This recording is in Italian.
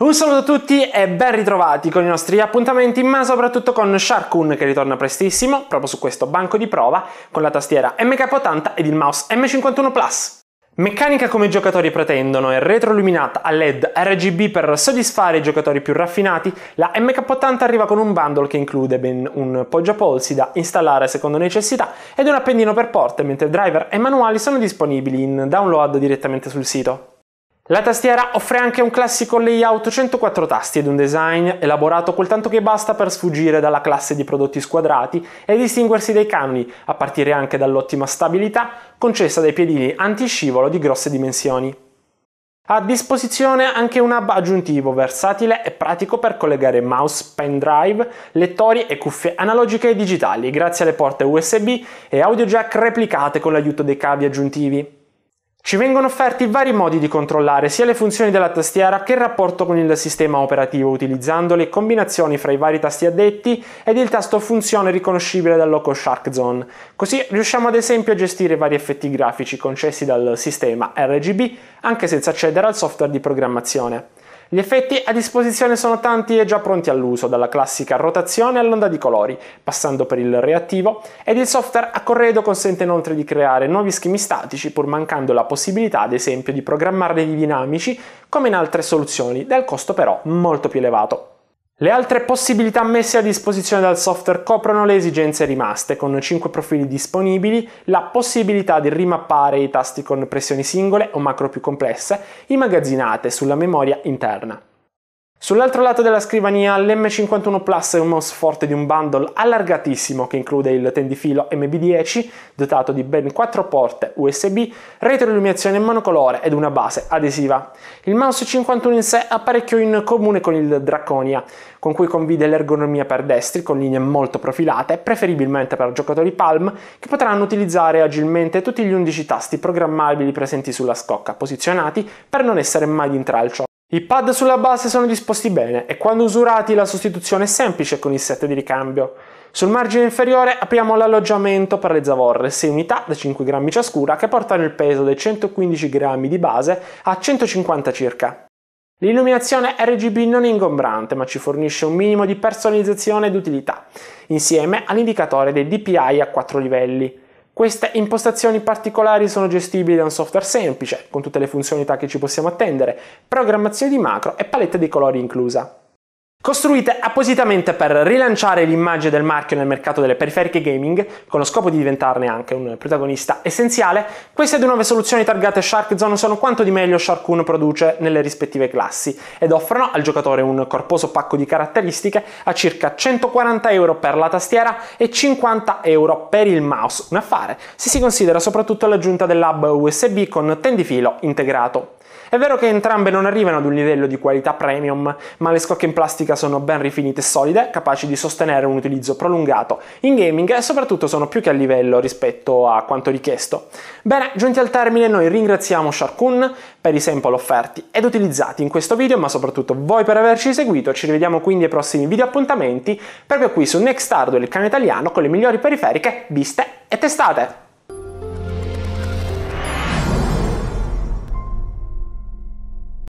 Un saluto a tutti e ben ritrovati con i nostri appuntamenti, ma soprattutto con Sharkun che ritorna prestissimo, proprio su questo banco di prova, con la tastiera MK80 ed il mouse M51 Plus. Meccanica come i giocatori pretendono e retroilluminata a LED RGB per soddisfare i giocatori più raffinati, la MK80 arriva con un bundle che include ben un poggiapolsi da installare secondo necessità ed un appendino per porte, mentre driver e manuali sono disponibili in download direttamente sul sito. La tastiera offre anche un classico layout 104 tasti ed un design elaborato quel tanto che basta per sfuggire dalla classe di prodotti squadrati e distinguersi dai canoni, a partire anche dall'ottima stabilità concessa dai piedini antiscivolo di grosse dimensioni. a disposizione anche un hub aggiuntivo, versatile e pratico per collegare mouse, pendrive, lettori e cuffie analogiche e digitali grazie alle porte USB e audio jack replicate con l'aiuto dei cavi aggiuntivi. Ci vengono offerti vari modi di controllare sia le funzioni della tastiera che il rapporto con il sistema operativo utilizzando le combinazioni fra i vari tasti addetti ed il tasto funzione riconoscibile dal loco Shark Zone. Così riusciamo ad esempio a gestire vari effetti grafici concessi dal sistema RGB anche senza accedere al software di programmazione. Gli effetti a disposizione sono tanti e già pronti all'uso, dalla classica rotazione all'onda di colori, passando per il reattivo, ed il software a corredo consente inoltre di creare nuovi schemi statici pur mancando la possibilità ad esempio di programmarli dinamici come in altre soluzioni, dal costo però molto più elevato. Le altre possibilità messe a disposizione dal software coprono le esigenze rimaste, con 5 profili disponibili, la possibilità di rimappare i tasti con pressioni singole o macro più complesse, immagazzinate sulla memoria interna. Sull'altro lato della scrivania l'M51 Plus è un mouse forte di un bundle allargatissimo che include il tendifilo MB10 dotato di ben 4 porte USB, retroilluminazione monocolore ed una base adesiva. Il mouse 51 in sé ha parecchio in comune con il Draconia, con cui convide l'ergonomia per destri con linee molto profilate, preferibilmente per giocatori Palm che potranno utilizzare agilmente tutti gli 11 tasti programmabili presenti sulla scocca, posizionati per non essere mai di intralcio. I pad sulla base sono disposti bene e quando usurati la sostituzione è semplice con il set di ricambio. Sul margine inferiore apriamo l'alloggiamento per le zavorre, 6 unità da 5 grammi ciascuna che portano il peso dai 115 grammi di base a 150 circa. L'illuminazione RGB non è ingombrante ma ci fornisce un minimo di personalizzazione ed utilità, insieme all'indicatore dei DPI a 4 livelli. Queste impostazioni particolari sono gestibili da un software semplice, con tutte le funzionalità che ci possiamo attendere, programmazione di macro e palette di colori inclusa costruite appositamente per rilanciare l'immagine del marchio nel mercato delle periferiche gaming, con lo scopo di diventarne anche un protagonista essenziale, queste due nuove soluzioni targate Shark Zone sono quanto di meglio Shark 1 produce nelle rispettive classi ed offrono al giocatore un corposo pacco di caratteristiche a circa 140 euro per la tastiera e 50 euro per il mouse, un affare se si considera soprattutto l'aggiunta dell'hub USB con tendifilo integrato. È vero che entrambe non arrivano ad un livello di qualità premium, ma le scocche in plastica sono ben rifinite e solide, capaci di sostenere un utilizzo prolungato in gaming e soprattutto sono più che a livello rispetto a quanto richiesto. Bene, giunti al termine, noi ringraziamo Sharkun per i sample offerti ed utilizzati in questo video, ma soprattutto voi per averci seguito. Ci rivediamo quindi ai prossimi video appuntamenti proprio qui su Next Nextardo, il canale italiano con le migliori periferiche viste e testate.